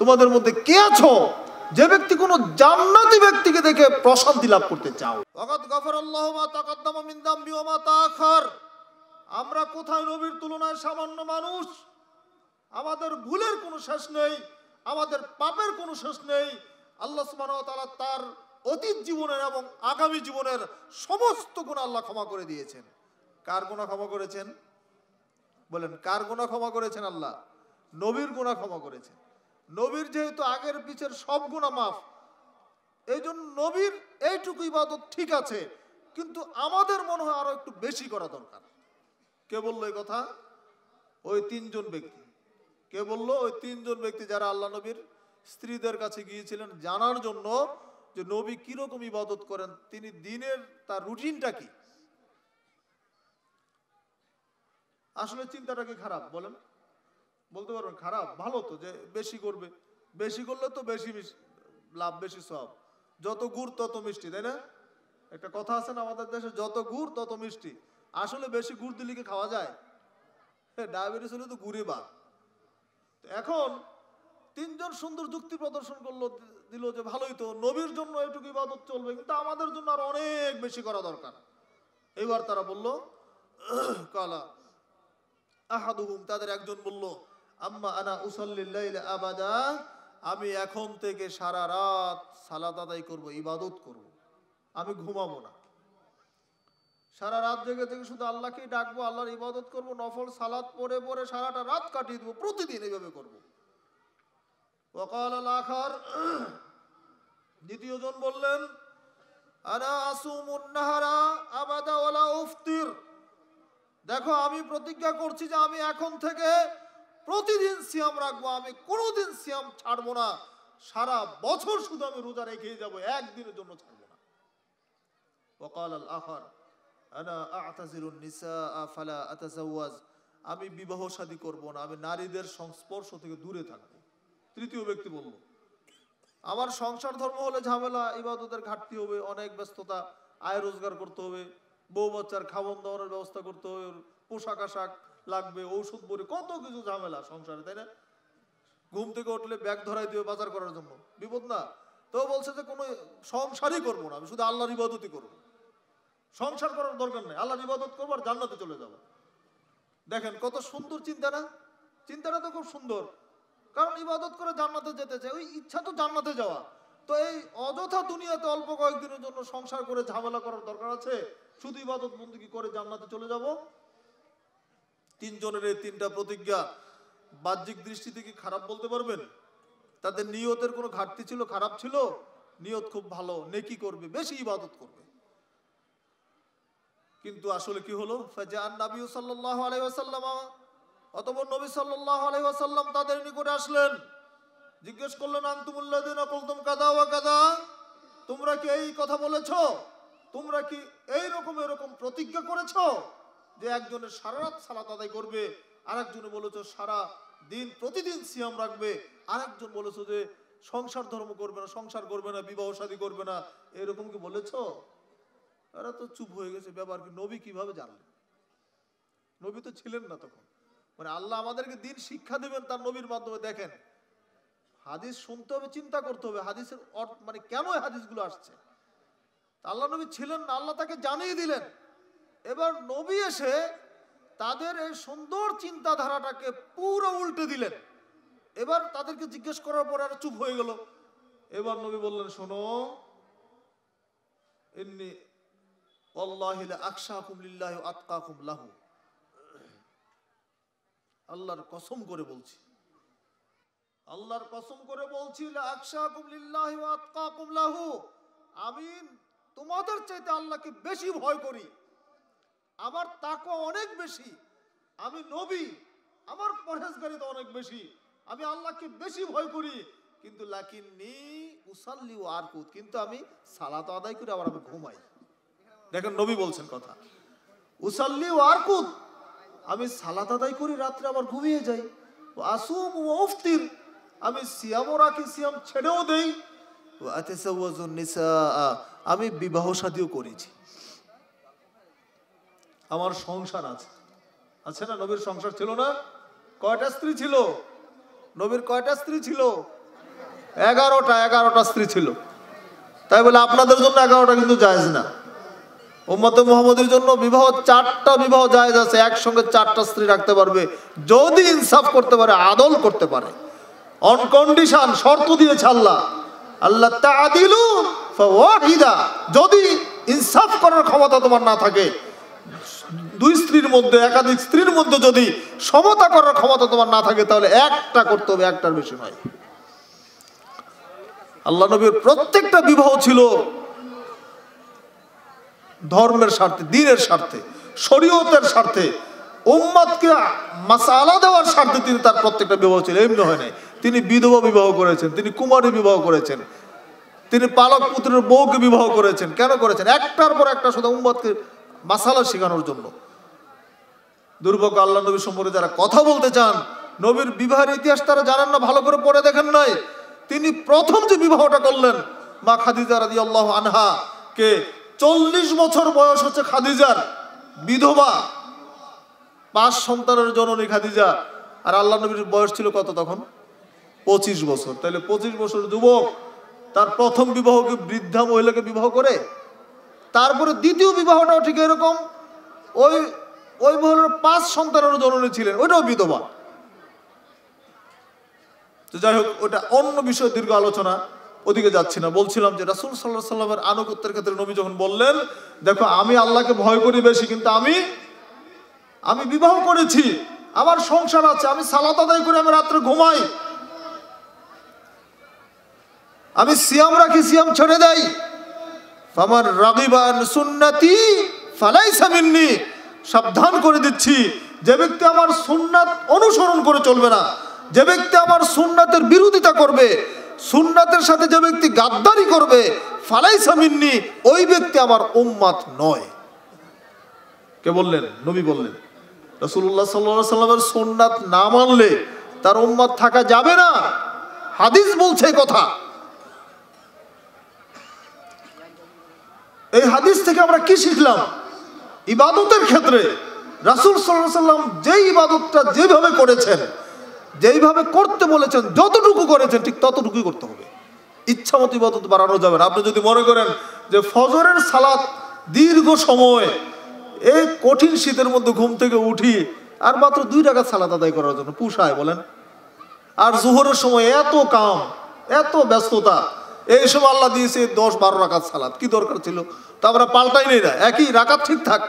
তোমাদের মধ্যে কে আছো যে ব্যক্তি কোনো জান্নাতি ব্যক্তিকে দেখে প্রশান্তি লাভ করতে চাও আমরা কোথায় নবীর তুলনায় সামান্য মানুষ আমাদের ভুলের কোনো শেষ নেই আমাদের পাপের কোনো শেষ নেই আল্লাহ তালা তার অতীত জীবনের এবং আগামী জীবনের সমস্ত গুণ আল্লাহ ক্ষমা করে দিয়েছেন কার গুণা ক্ষমা করেছেন বলেন কার গুণা ক্ষমা করেছেন আল্লাহ নবীর গুণা ক্ষমা করেছেন নবীর যেহেতু আগের পিছের সব গুণা মাফ এই জন্য নবীর এইটুকু ইবাদত ঠিক আছে কিন্তু আমাদের মনে হয় আরো একটু বেশি করা দরকার কে বললো এই কথা ওই তিনজন ব্যক্তি কে বললো ওই তিনজন ব্যক্তি যারা আল্লাহ নবীর স্ত্রীদের কাছে গিয়েছিলেন জানার জন্য যে নবী কিরকম ইবাদত করেন তিনি দিনের তার রুটিনটা কি আসলে চিন্তাটা কি খারাপ বলেন বলতে পারবেন খারাপ ভালো তো যে বেশি করবে বেশি করলে তো বেশি লাভ বেশি সব যত গুড় তত মিষ্টি তাই না একটা কথা আছে না আমাদের দেশে যত গুড় তত মিষ্টি আসলে বেশি গুড় দিলে কি খাওয়া যায় ডায়াবেটিস হলে তো গুড়ে বা এখন তিনজন সুন্দর যুক্তি প্রদর্শন করলো দিল যে ভালোই তো নবীর জন্য এটুকু ইবাদত চলবে কিন্তু আমাদের জন্য আর অনেক বেশি করা দরকার এবার তারা বলল কালা আহাদুহুম তাদের একজন বলল আম্মা আনা উসাল্লিল্লাইল আবাদা আমি এখন থেকে সারা রাত সালাদ আদায় করবো ইবাদত করব। আমি ঘুমাবো না সারা রাত জেগে থেকে শুধু আল্লাহকেই ডাকবো আল্লাহর ইবাদত করব নফল সালাদ পরে পরে সারাটা রাত কাটিয়ে দেবো প্রতিদিন এইভাবে করবো ওকাল আখার জন বললেন আনা আসুমুন্নাহারা আবাদা ওলা উফতির দেখো আমি প্রতিজ্ঞা করছি যে আমি এখন থেকে প্রতিদিন সিয়াম রাখবো আমি কোনোদিন সিয়াম ছাড়বো না সারা বছর শুধু আমি রোজা রেখে যাব একদিনের জন্য ছাড়বো না ওকাল আল আহার আমি বিবাহ সাদী করব না আমি নারীদের সংস্পর্শ থেকে দূরে থাকব তৃতীয় ব্যক্তি বলল আমার সংসার ধর্ম হলে ঝামেলা ইবাদতের ঘাটতি হবে অনেক ব্যস্ততা আয় রোজগার করতে হবে বউ বাচ্চার খাবন দাবনের ব্যবস্থা করতে হবে পোশাক আশাক লাগবে ঔষধ পরে কত কিছু ঝামেলা সংসারে তাই না ঘুম থেকে উঠলে ব্যাগ ধরাই দিবে বাজার করার জন্য বিপদ না তো বলছে যে কোনো সংসারই করবো না আমি শুধু আল্লাহর ইবাদতই করবো সংসার করার দরকার নেই আল্লাহর ইবাদত করবো আর জান্নাতে চলে যাবো দেখেন কত সুন্দর চিন্তা না চিন্তাটা তো খুব সুন্দর কারণ ইবাদত করে জান্নাতে যেতে চাই ওই ইচ্ছা তো জান্নাতে যাওয়া তো এই অযথা দুনিয়াতে অল্প কয়েকদিনের জন্য সংসার করে ঝামেলা করার দরকার আছে শুধু ইবাদত বন্দুকি করে জান্নাতে চলে যাব তিনজনের এই তিনটা প্রতিজ্ঞা বাহ্যিক দৃষ্টিতে কি খারাপ বলতে পারবেন তাদের নিয়তের কোনো ঘাটতি ছিল খারাপ ছিল নিয়ত খুব ভালো নেকি করবে বেশি ইবাদত করবে কিন্তু আসলে কি হলো ফাজান নবী সাল্লাল্লাহু আলাইহি ওয়াসাল্লাম অতঃপর নবী সাল্লাল্লাহু আলাইহি ওয়াসাল্লাম তাদের নিকটে আসলেন জিজ্ঞেস করলেন আনতুমুল্লাযিনা কুলতুম কাযা ওয়া কাযা তোমরা কি এই কথা বলেছ তোমরা কি এই রকম এরকম প্রতিজ্ঞা করেছো যে একজনের সারা রাত সালাত আদায় করবে আর একজনে বলেছে সারা দিন প্রতিদিন সিয়াম রাখবে আর একজন বলেছে যে সংসার ধর্ম করবে না সংসার করবে না বিবাহ শাদী করবে না এরকম কি বলেছ এরা তো চুপ হয়ে গেছে ব্যাপার কি নবী কিভাবে জানলেন নবী তো ছিলেন না তখন মানে আল্লাহ আমাদেরকে দিন শিক্ষা দেবেন তার নবীর মাধ্যমে দেখেন হাদিস শুনতে হবে চিন্তা করতে হবে হাদিসের মানে কেন হাদিসগুলো আসছে আল্লাহ নবী ছিলেন না আল্লাহ তাকে জানিয়ে দিলেন এবার নবী এসে তাদের এই সুন্দর চিন্তাধারাটাকে পুরো উল্টে দিলেন এবার তাদেরকে জিজ্ঞেস করার পর আর চুপ হয়ে গেল এবার নবী বললেন শোনো এমনি আল্লাহর কসম করে বলছি আল্লাহর কসম করে বলছি আমি তোমাদের চাইতে আল্লাহকে বেশি ভয় করি আমার তাকও অনেক বেশি আমি নবী আমার পরহেজগারিতা অনেক বেশি আমি আল্লাহকে বেশি ভয় করি কিন্তু লাকিননি উসাল্লি ও আরকুত কিন্তু আমি সালাত আদায় করে আবার আমি ঘুমাই দেখেন নবী বলছেন কথা উসাল্লি ও আরকুত আমি সালাত আদায় করি রাত্রে আবার ঘুমিয়ে যাই আসুম ও উফতির আমি সিয়ামও রাখি সিয়াম ছেড়েও দেই আমি বিবাহ সাদীও করেছি আমার সংসার আছে আছে না নবীর সংসার ছিল না কয়টা স্ত্রী ছিল নবীর কয়টা স্ত্রী ছিল এগারোটা এগারোটা স্ত্রী ছিল তাই বলে আপনাদের জন্য এগারোটা কিন্তু জায়জ না উম্মতে মোহাম্মদের জন্য বিবাহ চারটা বিবাহ জায়জ আছে একসঙ্গে চারটা স্ত্রী রাখতে পারবে যদি ইনসাফ করতে পারে আদল করতে পারে অনকন্ডিশন শর্ত দিয়েছে আল্লাহ আল্লাহ তা আদিলু যদি ইনসাফ করার ক্ষমতা তোমার না থাকে দুই স্ত্রীর মধ্যে একাধিক স্ত্রীর মধ্যে যদি সমতা করার ক্ষমতা তোমার না থাকে তাহলে একটা করতে হবে একটার বেশি নয় আল্লাহ নবীর প্রত্যেকটা বিবাহ ছিল ধর্মের স্বার্থে দিনের স্বার্থে শরীয়তের স্বার্থে উম্মাদকে মাসালা দেওয়ার স্বার্থে তিনি তার প্রত্যেকটা বিবাহ ছিল এমনি হয় নাই তিনি বিধবা বিবাহ করেছেন তিনি কুমারী বিবাহ করেছেন তিনি পালক পুত্রের বউকে বিবাহ করেছেন কেন করেছেন একটার পর একটা শুধু উম্মাদকে মাসালা শেখানোর জন্য দুর্ভোগ আল্লাহ নবী সম্পর্কে যারা কথা বলতে চান নবীর বিবাহের ইতিহাস তারা জানেন না ভালো করে পড়ে দেখেন নাই তিনি প্রথম যে বিবাহটা করলেন মা খাদিজা রাজি আল্লাহ আনহা কে চল্লিশ বছর বয়স হচ্ছে খাদিজার বিধবা পাঁচ সন্তানের জননী খাদিজা আর আল্লাহ নবীর বয়স ছিল কত তখন পঁচিশ বছর তাহলে পঁচিশ বছর যুবক তার প্রথম বিবাহকে বৃদ্ধা মহিলাকে বিবাহ করে তারপরে দ্বিতীয় বিবাহটাও ঠিক এরকম ওই ওই মহলের পাঁচ সন্তানের জননী ছিলেন ওইটাও বিধবা তো যাই হোক ওটা অন্য বিষয়ে দীর্ঘ আলোচনা ওদিকে যাচ্ছি না বলছিলাম যে রাসুল সাল্লাহ সাল্লামের আনুগত্যের ক্ষেত্রে নবী যখন বললেন দেখো আমি আল্লাহকে ভয় করি বেশি কিন্তু আমি আমি বিবাহ করেছি আমার সংসার আছে আমি সালাত আদায় করে আমি রাত্রে ঘুমাই আমি সিয়াম রাখি সিয়াম ছেড়ে দেয় ফামান রাগিবান সুন্নতি ফালাই সামিননি সাবধান করে দিচ্ছি যে ব্যক্তি আমার সুন্নাত অনুসরণ করে চলবে না যে ব্যক্তি আমার সুন্নাতের বিরোধিতা করবে সুন্নাতের সাথে যে ব্যক্তি গাদ্দারি করবে ফালাই সামিননি ওই ব্যক্তি আমার উম্মাত নয় কে বললেন নবী বললেন রসুল্লাহ সাল্লা সাল্লামের সুন্নাত না মানলে তার উম্মাদ থাকা যাবে না হাদিস বলছে কথা এই হাদিস থেকে আমরা কি শিখলাম ইবাদতের ক্ষেত্রে রাসুল সাল্লাম যে ইবাদতটা যেভাবে করেছেন যেইভাবে করতে বলেছেন যতটুকু করেছেন ঠিক ততটুকুই করতে হবে ইচ্ছা মতো ইবাদত বাড়ানো যাবে না আপনি যদি মনে করেন যে ফজরের সালাত দীর্ঘ সময় এই কঠিন শীতের মধ্যে ঘুম থেকে উঠি আর মাত্র দুই টাকা সালাদ আদায় করার জন্য পুষায় বলেন আর জোহরের সময় এত কাম এত ব্যস্ততা এইসব আল্লাহ দিয়েছে দশ বারো রাখাত সালাদ কি দরকার ছিল তা আমরা পাল্টাই নেই না একই রাখাত ঠিক থাক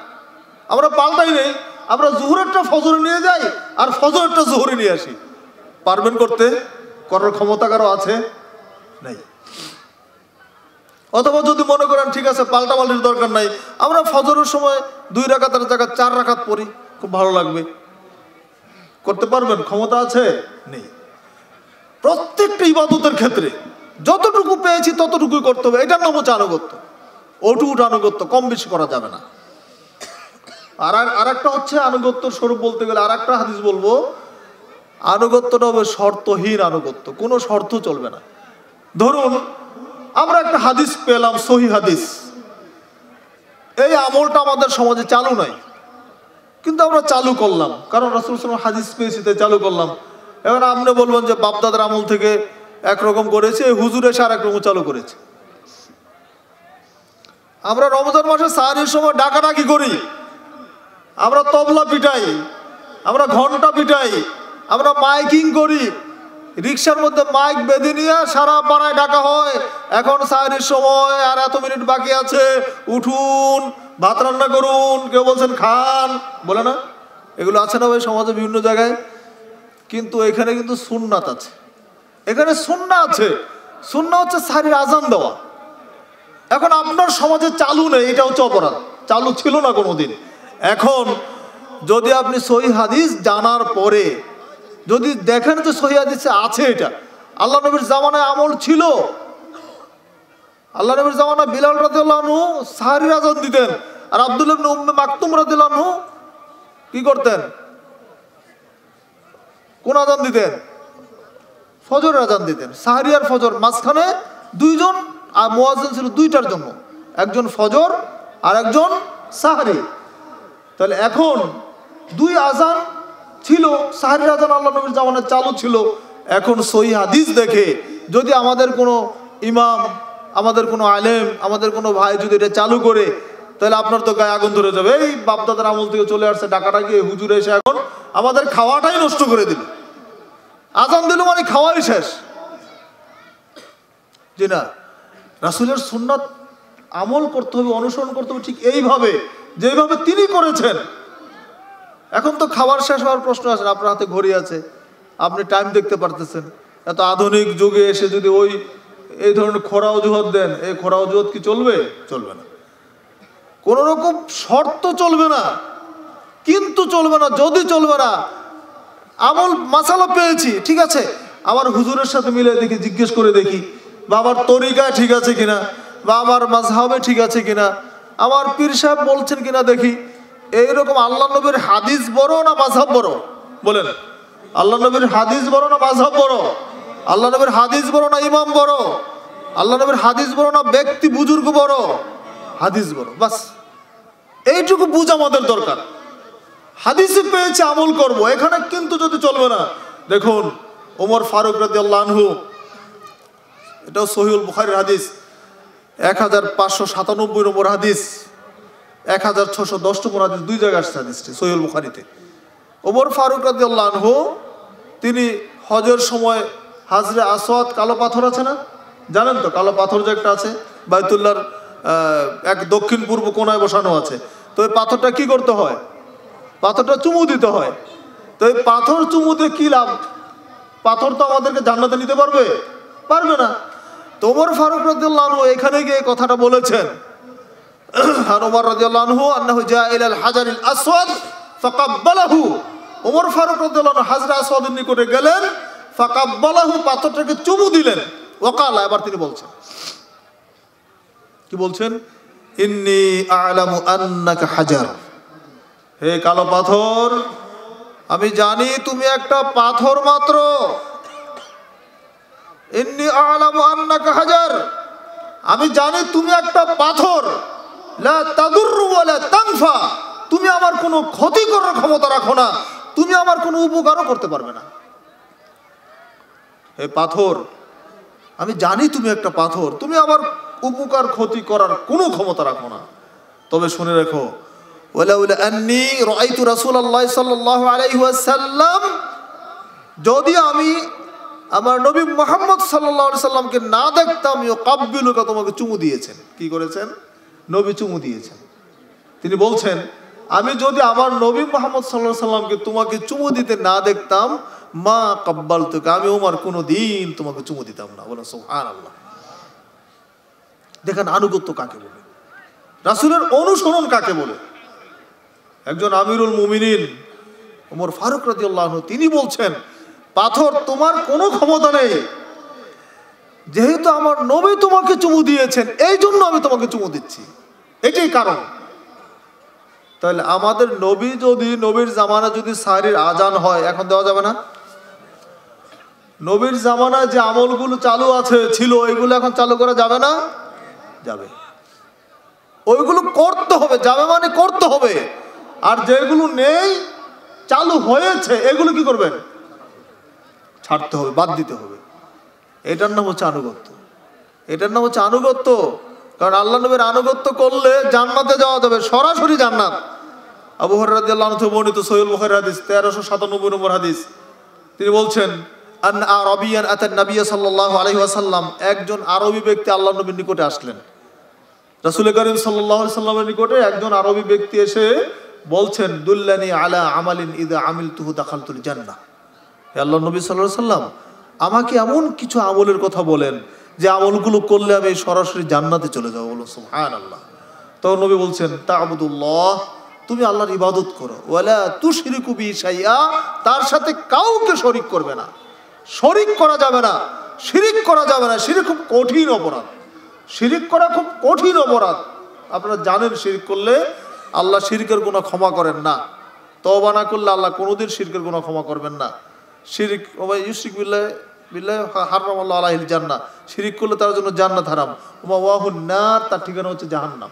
আমরা পাল্টাই নেই আমরা জুহুরেরটা ফজরে নিয়ে যাই আর ফজরেরটা জোহরে নিয়ে আসি পারবেন করতে করার ক্ষমতা কারো আছে নাই অথবা যদি মনে করেন ঠিক আছে পাল্টা পাল্টির দরকার নাই আমরা ফজরের সময় দুই রাখাতের জায়গায় চার রাখাত পড়ি খুব ভালো লাগবে করতে পারবেন ক্ষমতা আছে নেই প্রত্যেকটা ইবাদতের ক্ষেত্রে যতটুকু পেয়েছি ততটুকু করতে হবে এটার নব হচ্ছে আনুগত্য ওটুকুটা আনুগত্য কম বেশি করা যাবে না আর আর একটা হচ্ছে আনুগত্য স্বরূপ বলতে গেলে আর একটা হাদিস বলবো আনুগত্যটা হবে শর্তহীন আনুগত্য কোনো শর্ত চলবে না ধরুন আমরা একটা হাদিস পেলাম সহি হাদিস এই আমলটা আমাদের সমাজে চালু নাই কিন্তু আমরা চালু করলাম কারণ রাসুল হাদিস পেয়েছি তাই চালু করলাম এবার আপনি বলবেন যে বাপদাদার আমল থেকে একরকম করেছে হুজুর এসে আর একরকম চালু করেছে আমরা রমজান মাসে সাহারির সময় ডাকাডাকি করি আমরা তবলা পিটাই আমরা ঘন্টা পিটাই আমরা মাইকিং করি রিক্সার মধ্যে মাইক বেঁধে নিয়ে সারা পাড়ায় ডাকা হয় এখন সাহারির সময় আর এত মিনিট বাকি আছে উঠুন ভাত রান্না করুন কেউ বলছেন খান বলে না এগুলো আছে না ভাই সমাজে বিভিন্ন জায়গায় কিন্তু এখানে কিন্তু সুন্নাত আছে এখানে সুন্না আছে সুন্না হচ্ছে সারির আজান দেওয়া এখন আপনার সমাজে চালু নেই এটা হচ্ছে অপরাধ চালু ছিল না কোনোদিন এখন যদি আপনি সহি হাদিস জানার পরে যদি দেখেন যে সহি হাদিস আছে এটা আল্লাহ নবীর জামানায় আমল ছিল আল্লাহ নবীর জামানা বিলাল রাজু সাহারির আজান দিতেন আর আব্দুল উম্মে মাকতুম রাজু কি করতেন কোন আজান দিতেন ফজর আজান দিতেন সাহারি আর ফজর মাঝখানে দুইজন আর মোয়াজিন ছিল দুইটার জন্য একজন ফজর আর একজন সাহারি তাহলে এখন দুই আজান ছিল সাহারি আজান আল্লাহ নবীর জামানের চালু ছিল এখন সহি হাদিস দেখে যদি আমাদের কোনো ইমাম আমাদের কোনো আলেম আমাদের কোনো ভাই যদি এটা চালু করে তাহলে আপনার তো গায়ে আগুন ধরে যাবে এই বাপদাদার আমল থেকে চলে আসছে ডাকাটা গিয়ে হুজুরে এসে এখন আমাদের খাওয়াটাই নষ্ট করে দিল আজান দিল মানে খাওয়াই শেষ যে না রাসুলের সুন্নাত আমল করতে হবে অনুসরণ করতে হবে ঠিক এইভাবে যেভাবে তিনি করেছেন এখন তো খাবার শেষ হওয়ার প্রশ্ন আছে আপনার হাতে ঘড়ি আছে আপনি টাইম দেখতে পারতেছেন এত আধুনিক যুগে এসে যদি ওই এই ধরনের খোরা অজুহাত দেন এই খোরা অজুহাত কি চলবে চলবে না কোনো রকম শর্ত চলবে না কিন্তু চলবে না যদি চলবে না আমল মাসালা পেয়েছি ঠিক আছে আমার হুজুরের সাথে মিলে দেখি জিজ্ঞেস করে দেখি বা আমার তরিকা ঠিক আছে কিনা বা আমার মাঝহাবে ঠিক আছে কিনা আমার পীর সাহেব বলছেন কিনা দেখি এইরকম আল্লাহ নবীর হাদিস বড় না মাঝহাব বড় বলেন আল্লাহ নবীর হাদিস বড় না মাঝহাব বড় আল্লাহ নবীর হাদিস বড় না ইমাম বড় আল্লাহ নবীর হাদিস বড় না ব্যক্তি বুজুর্গ বড় হাদিস বড় বাস এইটুকু বুঝ আমাদের দরকার হাদিসে পেয়েছে আমল করব এখানে কিন্তু যদি চলবে না দেখুন ওমর ফারুক রাজিয়াল্লাহু এটাও সহিউল বুখারির হাদিস এক হাজার পাঁচশো সাতানব্বই নম্বর হাদিস এক হাজার ছশো দশ নম্বর হাদিস দুই জায়গায় আসছে হাদিসটি সহিউল বুখারিতে ওমর ফারুক আল্লাহ তিনি হজের সময় হাজরে আসওয়াদ কালো পাথর আছে না জানেন তো কালো পাথর যে একটা আছে বায়তুল্লার এক দক্ষিণ পূর্ব কোনায় বসানো আছে তো ওই পাথরটা কি করতে হয় পাথরটা চুমু দিতে হয় তো এই পাথর চুমুতে কি লাভ পাথর তো আমাদেরকে জান্নাতে নিতে পারবে পারবে না তোমর ফারুক রাজিউল্লাহু এখানে গিয়ে কথাটা বলেছেন আর ওমর আন্নাহু ওমর ফারুক হাজরা নিকটে গেলেন পাথরটাকে চুমু দিলেন এবার তিনি বলছেন কি বলছেন হাজার হে কালো পাথর আমি জানি তুমি একটা পাথর মাত্র ইন্নি আলাম আন্না হাজার আমি জানি তুমি একটা পাথর তাংফা তুমি আমার কোনো ক্ষতি করার ক্ষমতা রাখো না তুমি আমার কোনো উপকারও করতে পারবে না হে পাথর আমি জানি তুমি একটা পাথর তুমি আমার উপকার ক্ষতি করার কোনো ক্ষমতা রাখো না তবে শুনে রেখো যদি আমি আমার নবী মোহাম্মদ সাল্লামকে না দেখতাম কাব্যুলুকা তোমাকে চুমু দিয়েছেন কি করেছেন নবী চুমু দিয়েছেন তিনি বলছেন আমি যদি আমার নবী মোহাম্মদ সাল্লাহ সাল্লামকে তোমাকে চুমু দিতে না দেখতাম মা কাব্বাল তোকে আমি ওমার কোনো দিন তোমাকে চুমু দিতাম না বলে সোহান আল্লাহ দেখেন আনুগত্য কাকে বলে রাসুলের অনুসরণ কাকে বলে একজন আমিরুল মুমিনিন ওমর ফারুক রাজি আল্লাহ তিনি বলছেন পাথর তোমার কোনো ক্ষমতা নেই যেহেতু আমার নবী তোমাকে চুমু দিয়েছেন এই জন্য আমি তোমাকে চুমু দিচ্ছি এটাই কারণ তাহলে আমাদের নবী যদি নবীর জামানা যদি সারির আজান হয় এখন দেওয়া যাবে না নবীর জামানায় যে আমলগুলো চালু আছে ছিল ওইগুলো এখন চালু করা যাবে না যাবে ওইগুলো করতে হবে যাবে মানে করতে হবে আর যেগুলো নেই চালু হয়েছে এগুলো কি করবেন ছাড়তে হবে বাদ দিতে হবে এটার নাম হচ্ছে আনুগত্য এটার নাম হচ্ছে আনুগত্য কারণ আল্লাহ নবীর আনুগত্য করলে জান্নাতে যাওয়া যাবে সরাসরি জান্নাত আবু হরাদিল্লাহ বর্ণিত সৈল মুখের হাদিস তেরোশো সাতানব্বই নম্বর হাদিস তিনি বলছেন আরবিয়ান নবিয়া একজন আরবি ব্যক্তি আল্লাহ নবীর নিকটে আসলেন রাসুল করিম সাল্লাহ সাল্লামের নিকটে একজন আরবি ব্যক্তি এসে বলছেন দুল্লানি আলা আমালিন ইদা আমিল তুহু দাখালতুল জান্না আল্লাহ নবী সাল্লাহ সাল্লাম আমাকে এমন কিছু আমলের কথা বলেন যে আমলগুলো করলে আমি সরাসরি জান্নাতে চলে যাবো বলো সুহান আল্লাহ তখন নবী বলছেন তা আবুদুল্লাহ তুমি আল্লাহর ইবাদত করো ওয়ালা তু শিরিকুবি সাইয়া তার সাথে কাউকে শরিক করবে না শরিক করা যাবে না শিরিক করা যাবে না শিরিক খুব কঠিন অপরাধ শিরিক করা খুব কঠিন অপরাধ আপনারা জানেন শিরিক করলে আল্লাহ শিরকের কোনো ক্ষমা করেন না তবা না করলে আল্লাহ কোনোদিন শিরকের কোনো ক্ষমা করবেন না শিরিক ওমা ইউসিক বিল্লাহ বিল্লাহ হারাম আল্লাহ আলাহিল জান্না শিরিক করলে তার জন্য জান্নাত হারাম ওমা ওয়াহুন না তার ঠিকানা হচ্ছে জাহান্নাম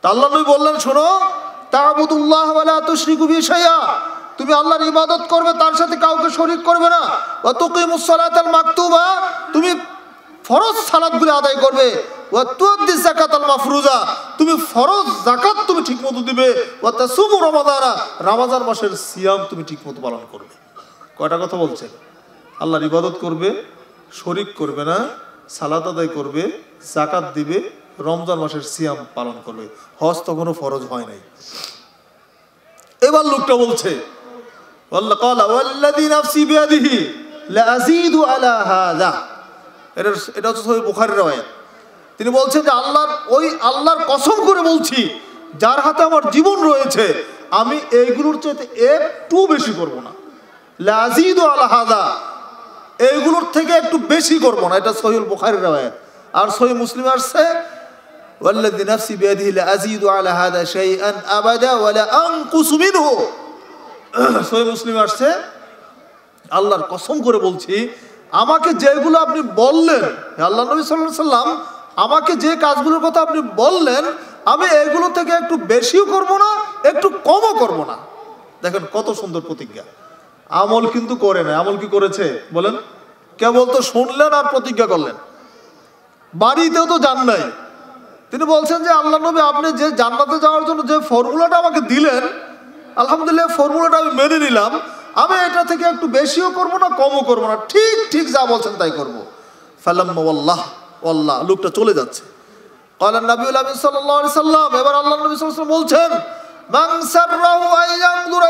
তা আল্লাহ নবী বললেন শোনো বলে এত তুশরিকু বিশায়া তুমি আল্লাহর ইবাদত করবে তার সাথে কাউকে শরিক করবে না অত কি মুসলাতাল মাকতুবা তুমি ফরজ সালাদগুলো আদায় করবে ওয়াতুয়াদ্দি জাকাত আল মাফরুজা তুমি ফরজ জাকাত তুমি ঠিকমতো দিবে ওয়া তাসুমু রমাদানা রমাজান মাসের সিয়াম তুমি ঠিকমতো পালন করবে কয়টা কথা বলছেন আল্লাহর ইবাদত করবে শরিক করবে না সালাদ আদায় করবে জাকাত দিবে রমজান মাসের সিয়াম পালন করবে হজ তখনও ফরজ হয় নাই এবার লোকটা বলছে আল্লাহ কালা ওয়াল্লাযী নাফসি বিয়াদিহি লা আজিদু আলা হাযা এটা এটা হচ্ছে সহি বুখারের রয়ের তিনি বলছেন যে আল্লাহর ওই আল্লাহর কসম করে বলছি যার হাতে আমার জীবন রয়েছে আমি এইগুলোর চাইতে একটু বেশি করব না লাজিদ আলহাদা এইগুলোর থেকে একটু বেশি করব না এটা সহিউল বুখারি রয়ের আর সহি মুসলিম আসছে والذي نفسي بيده لأزيد على هذا شيئا أبدا ولا أنقص منه সহি মুসলিম আসছে আল্লাহর কসম করে বলছি আমাকে যেগুলো আপনি বললেন আল্লাহ নবী সাল্লাহ সাল্লাম আমাকে যে কাজগুলোর কথা আপনি বললেন আমি এগুলো থেকে একটু বেশিও করব না একটু কমও করব না দেখেন কত সুন্দর প্রতিজ্ঞা আমল কিন্তু করে না আমল কি করেছে বলেন কেবল তো শুনলেন আর প্রতিজ্ঞা করলেন বাড়িতেও তো যান নাই তিনি বলছেন যে আল্লাহ নবী আপনি যে জান্নাতে যাওয়ার জন্য যে ফর্মুলাটা আমাকে দিলেন আলহামদুলিল্লাহ ফর্মুলাটা আমি মেনে নিলাম আমি এটা থেকে একটু বেশিও করব না কমও করব না ঠিক ঠিক যা বলছেন তাই করব ফালাম্মাল্লাহ আল্লাহ লোকটা চলে যাচ্ছে কলান নবীল আমিন সাল্লাল্লাহু সাল্লাম এবার আল্লাহ নবী সাল্লাল্লাহু বলছেন মান সাররাহু আইয়ানজুর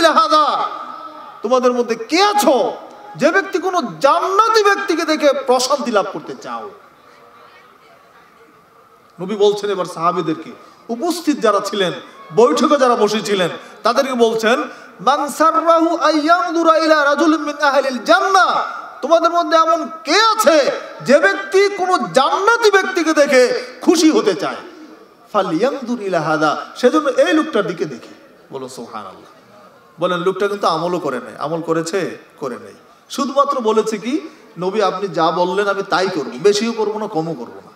ইলা তোমাদের মধ্যে কে আছো যে ব্যক্তি কোনো জান্নাতি ব্যক্তিকে দেখে প্রশান্তি লাভ করতে চাও নবী বলছেন এবার সাহাবীদেরকে উপস্থিত যারা ছিলেন বৈঠকে যারা বসেছিলেন তাদেরকে বলছেন তোমাদের মধ্যে এমন কে আছে যে ব্যক্তি কোনো জান্নাতি ব্যক্তিকে দেখে খুশি হতে চায় ফালিয়ামদুর সেজন্য এই লোকটার দিকে দেখি বলো সোহান আল্লাহ বলেন লোকটা কিন্তু আমলও করে নেই আমল করেছে করে নেই শুধুমাত্র বলেছে কি নবী আপনি যা বললেন আমি তাই করবো বেশিও করবো না কমও করবো না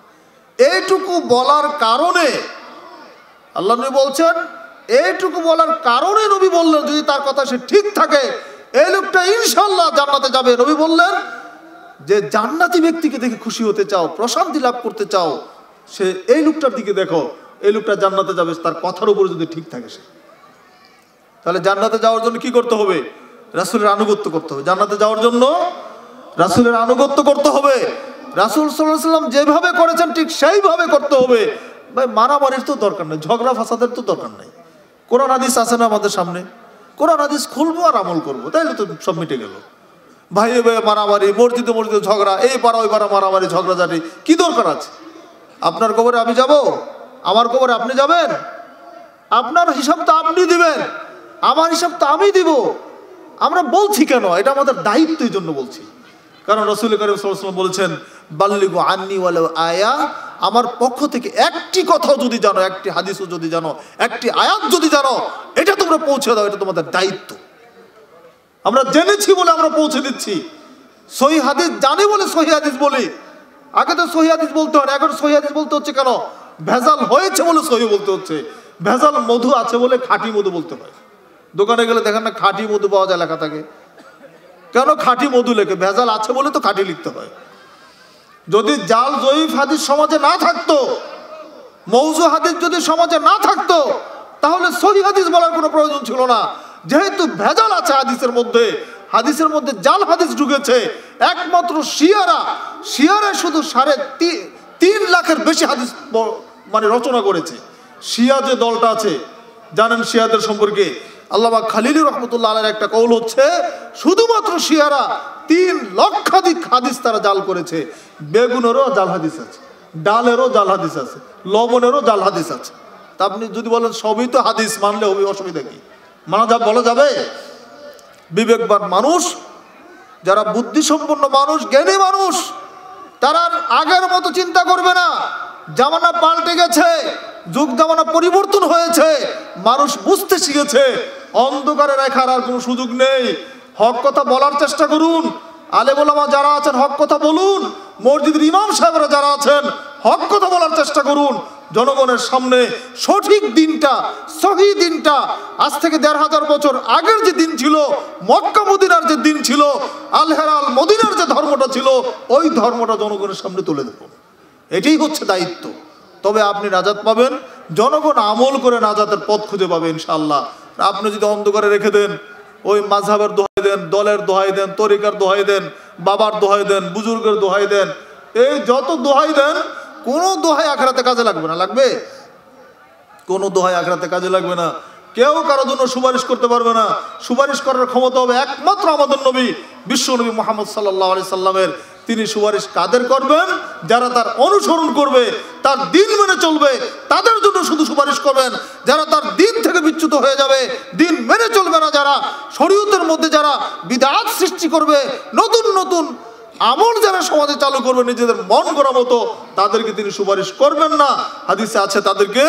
এইটুকু বলার কারণে আল্লাহ নবী বলছেন এইটুকু বলার কারণে নবী বললেন যদি তার কথা সে ঠিক থাকে এই লোকটা ইনশাল্লাহ জান্নাতে যাবে রবি বললেন যে জান্নাতি ব্যক্তিকে দেখে খুশি হতে চাও প্রশান্তি লাভ করতে চাও সে এই লোকটার দিকে দেখো এই লোকটা জান্নাতে যাবে তার কথার উপরে যদি ঠিক থাকে সে তাহলে জান্নাতে যাওয়ার জন্য কি করতে হবে রাসুলের আনুগত্য করতে হবে জান্নাতে যাওয়ার জন্য রাসুলের আনুগত্য করতে হবে রাসুল সাল্লাম যেভাবে করেছেন ঠিক সেইভাবে করতে হবে ভাই মারামারির তো দরকার নেই ঝগড়া ফাসাদের তো দরকার নেই কোরআন আদিস আছে না আমাদের সামনে কোরআন আদিস খুলবো আর আমল করবো তাইলে তো সব মিটে গেল ভাই ভাই মারামারি মসজিদে মসজিদে ঝগড়া এই পাড়া ওই পাড়া মারামারি ঝগড়া জানি কি দরকার আছে আপনার কবরে আমি যাব আমার কবরে আপনি যাবেন আপনার হিসাব তো আপনি দিবেন আমার হিসাব তো আমি দিব আমরা বলছি কেন এটা আমাদের দায়িত্বের জন্য বলছি কারণ রসুল করিম সাল্লাম বলেছেন বাল্লিগু আন্নি ওয়ালা আয়া আমার পক্ষ থেকে একটি কথাও যদি জানো একটি হাদিসও যদি জানো একটি আয়াত যদি জানো এটা তোমরা পৌঁছে দাও এটা তোমাদের দায়িত্ব আমরা জেনেছি বলে আমরা পৌঁছে দিচ্ছি সহি হাদিস জানি বলে সহি হাদিস বলি আগে তো সহি হাদিস বলতে হয় এখন সহি হাদিস বলতে হচ্ছে কেন ভেজাল হয়েছে বলে সহি বলতে হচ্ছে ভেজাল মধু আছে বলে খাঁটি মধু বলতে হয় দোকানে গেলে দেখেন না খাঁটি মধু পাওয়া যায় লেখা থাকে কেন খাঁটি মধু লেখে ভেজাল আছে বলে তো খাঁটি লিখতে হয় যদি জাল জয়ীফ হাদিস সমাজে না থাকতো মৌজু হাদিস যদি সমাজে না থাকতো তাহলে সহি হাদিস বলার কোনো প্রয়োজন ছিল না যেহেতু ভেজাল আছে হাদিসের মধ্যে হাদিসের মধ্যে জাল হাদিস ঢুকেছে একমাত্র শিয়ারা শিয়ারা শুধু সাড়ে তিন লাখের বেশি হাদিস মানে রচনা করেছে শিয়া যে দলটা আছে জানেন শিয়াদের সম্পর্কে আল্লাহ খালিলি রহমতুল্লাহ আলের একটা কৌল হচ্ছে শুধুমাত্র শিয়ারা তিন লক্ষাধিক হাদিস তারা জাল করেছে বেগুনেরও জাল হাদিস আছে ডালেরও জাল হাদিস আছে লবণেরও জাল হাদিস আছে তা আপনি যদি বলেন সবই তো হাদিস মানলে হবে অসুবিধা কি মানা যা বলা যাবে বিবেকবান মানুষ যারা বুদ্ধিসম্পন্ন মানুষ জ্ঞানী মানুষ তারা আগের মতো চিন্তা করবে না জামানা পাল্টে গেছে যুগ জামানা পরিবর্তন হয়েছে মানুষ বুঝতে শিখেছে অন্ধকারে রাখার আর কোনো সুযোগ নেই হক কথা বলার চেষ্টা করুন আলে আলেমা যারা আছেন হক কথা বলুন মসজিদের ইমাম সাহেবরা যারা আছেন হক কথা বলার চেষ্টা করুন জনগণের সামনে সঠিক দিনটা সহি দিনটা আজ থেকে দেড় হাজার বছর আগের যে দিন ছিল মক্কা মদিনার যে দিন ছিল আলহেরাল মদিনার যে ধর্মটা ছিল ওই ধর্মটা জনগণের সামনে তুলে দেব এটাই হচ্ছে দায়িত্ব তবে আপনি রাজাত পাবেন জনগণ আমল করে নাজাতের পথ খুঁজে পাবে ইনশাল্লাহ আপনি যদি অন্ধকারে রেখে দেন ওই মাঝাবের দোহাই দেন দলের দোহাই দেন তরিকার দোহাই দেন বাবার দোহাই দেন বুজুর্গের দোহাই দেন এই যত দোহাই দেন কোনো দোহাই আখড়াতে কাজে লাগবে না লাগবে কোনো দোহাই আখড়াতে কাজে লাগবে না কেউ কারো জন্য সুপারিশ করতে পারবে না সুপারিশ করার ক্ষমতা হবে একমাত্র আমাদের নবী বিশ্ব নবী মোহাম্মদ সাল্লাহ আলি সাল্লামের তিনি সুপারিশ কাদের করবেন যারা তার অনুসরণ করবে তার দিন মেনে চলবে তাদের জন্য শুধু সুপারিশ করবেন যারা তার দিন থেকে বিচ্যুত হয়ে যাবে দিন মেনে চলবে না যারা শরীয়তের মধ্যে যারা বিদাত সৃষ্টি করবে নতুন নতুন আমল যারা সমাজে চালু করবে নিজেদের মন করা মতো তাদেরকে তিনি সুপারিশ করবেন না হাদিসে আছে তাদেরকে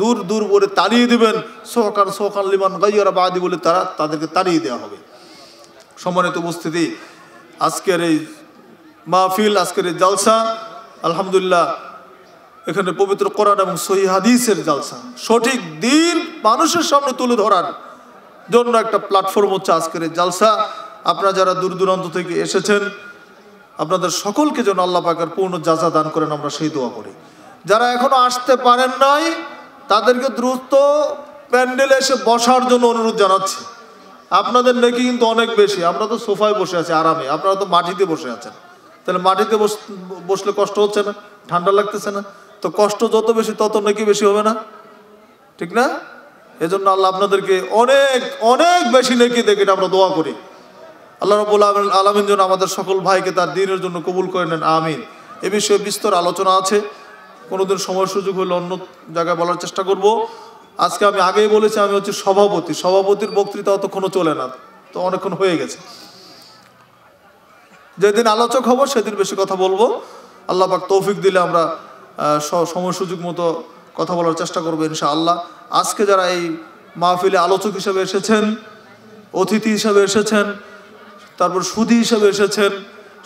দূর দূর করে তাড়িয়ে দেবেন সহকার সোহকান লিমান গাইয়ারা বাদি বলে তারা তাদেরকে তাড়িয়ে দেওয়া হবে সম্মানিত উপস্থিতি আজকের এই মাহফিল আজকের জালসা আলহামদুলিল্লাহ এখানে পবিত্র কোরআন এবং সহি হাদিসের জালসা সঠিক দিন মানুষের সামনে তুলে ধরার জন্য একটা প্ল্যাটফর্ম হচ্ছে আজকের জালসা আপনারা যারা দূর দূরান্ত থেকে এসেছেন আপনাদের সকলকে যেন আল্লাহ পাকের পূর্ণ যাচা দান করেন আমরা সেই দোয়া করি যারা এখনো আসতে পারেন নাই তাদেরকে দ্রুত প্যান্ডেলে এসে বসার জন্য অনুরোধ জানাচ্ছি আপনাদের নাকি কিন্তু অনেক বেশি আমরা তো সোফায় বসে আছি আরামে আপনারা তো মাটিতে বসে আছেন তাহলে মাটিতে বসলে কষ্ট হচ্ছে না ঠান্ডা লাগতেছে না তো কষ্ট যত বেশি তত নাকি বেশি হবে না ঠিক না এজন্য আল্লাহ আপনাদেরকে অনেক অনেক বেশি নেকি দেখে আমরা দোয়া করি আল্লাহ রবুল আলমিন যেন আমাদের সকল ভাইকে তার দিনের জন্য কবুল করে নেন আমিন এ বিষয়ে বিস্তর আলোচনা আছে কোনোদিন সময় সুযোগ হলে অন্য জায়গায় বলার চেষ্টা করব আজকে আমি আগেই বলেছি আমি হচ্ছে সভাপতি সভাপতির বক্তৃতা অতক্ষণও চলে না তো অনেকক্ষণ হয়ে গেছে যেদিন আলোচক হব সেদিন বেশি কথা বলবো আল্লাহ পাক তৌফিক দিলে আমরা সময় সুযোগ মতো কথা বলার চেষ্টা করবো ইনশা আল্লাহ আজকে যারা এই মাহফিলে আলোচক হিসেবে এসেছেন অতিথি হিসেবে এসেছেন তারপর সুদী হিসেবে এসেছেন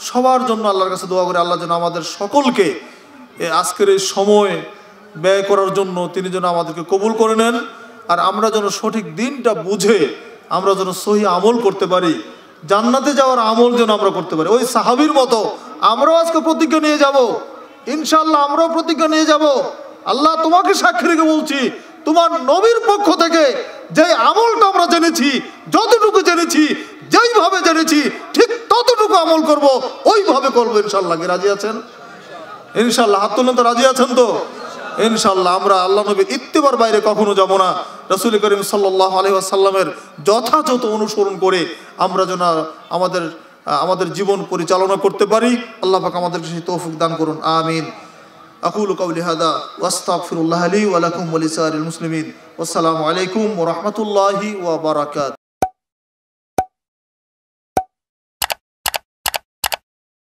সবার জন্য আল্লাহর কাছে দোয়া করে আল্লাহ যেন আমাদের সকলকে আজকের এই সময় ব্যয় করার জন্য তিনি যেন আমাদেরকে কবুল করে নেন আর আমরা যেন সঠিক দিনটা বুঝে আমরা যেন সহি আমল করতে পারি জান্নাতে যাওয়ার আমল যেন আমরা করতে পারি ওই সাহাবির মতো আমরাও আজকে প্রতিজ্ঞা নিয়ে যাব ইনশাল্লাহ আমরাও প্রতিজ্ঞা নিয়ে যাব আল্লাহ তোমাকে সাক্ষী রেখে বলছি তোমার নবীর পক্ষ থেকে যে আমলটা আমরা জেনেছি যতটুকু জেনেছি যেইভাবে জেনেছি ঠিক ততটুকু আমল করব ওইভাবে করবো ইনশাল্লাহ কি রাজি আছেন ইনশাল্লাহ হাত তুলেন তো রাজি আছেন তো ইনশাল্লাহ আমরা আল্লাহ নবীর ইত্তেবার বাইরে কখনো যাব না রসুল করিম সাল্লাহ আসাল্লামের যথাযথ অনুসরণ করে আমরা যেন আমাদের আমাদের জীবন পরিচালনা করতে পারি আল্লাহ পাক আমাদের সেই তৌফিক দান করুন আমিন আকুল কৌলি হাদা ওয়াস্তাকফিরুল্লাহ আলী ওয়ালাকুম আলিসার মুসলিমিন আসসালামু আলাইকুম ওরহমতুল্লাহি ওয়াবারাকাত